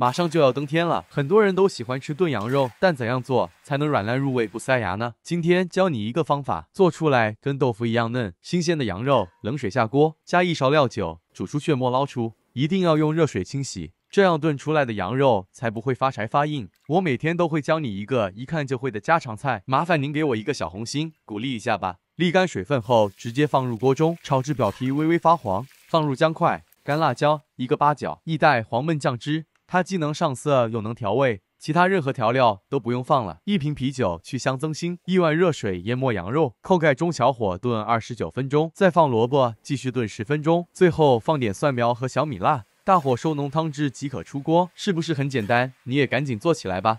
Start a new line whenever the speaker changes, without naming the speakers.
马上就要登天了，很多人都喜欢吃炖羊肉，但怎样做才能软烂入味不塞牙呢？今天教你一个方法，做出来跟豆腐一样嫩。新鲜的羊肉冷水下锅，加一勺料酒，煮出血沫捞出，一定要用热水清洗，这样炖出来的羊肉才不会发柴发硬。我每天都会教你一个一看就会的家常菜，麻烦您给我一个小红心鼓励一下吧。沥干水分后，直接放入锅中炒至表皮微微发黄，放入姜块、干辣椒、一个八角、一袋黄焖酱汁。它既能上色又能调味，其他任何调料都不用放了。一瓶啤酒去香增腥，一碗热水淹没羊肉，扣盖中小火炖二十九分钟，再放萝卜继续炖十分钟，最后放点蒜苗和小米辣，大火收浓汤汁即可出锅。是不是很简单？你也赶紧做起来吧！